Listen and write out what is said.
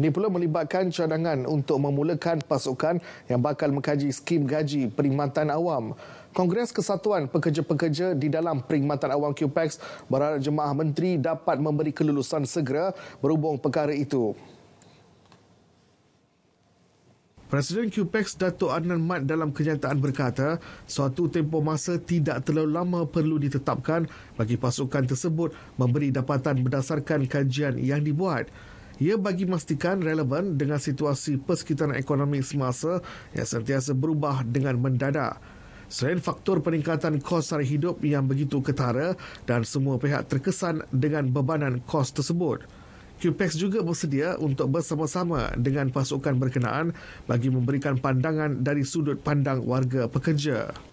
Ini pula melibatkan cadangan untuk memulakan pasukan yang bakal mengkaji skim gaji perkhidmatan awam. Kongres Kesatuan Pekerja-Pekerja di dalam Perkhidmatan Awam QPEX berharap jemaah menteri dapat memberi kelulusan segera berhubung perkara itu. Presiden QPEX Dato' Adnan Mat dalam kenyataan berkata, suatu tempoh masa tidak terlalu lama perlu ditetapkan bagi pasukan tersebut memberi dapatan berdasarkan kajian yang dibuat ia bagi memastikan relevan dengan situasi persekitaran ekonomi semasa yang sentiasa berubah dengan mendadak. Selain faktor peningkatan kos sara hidup yang begitu ketara dan semua pihak terkesan dengan bebanan kos tersebut. QPEX juga bersedia untuk bersama-sama dengan pasukan berkenaan bagi memberikan pandangan dari sudut pandang warga pekerja.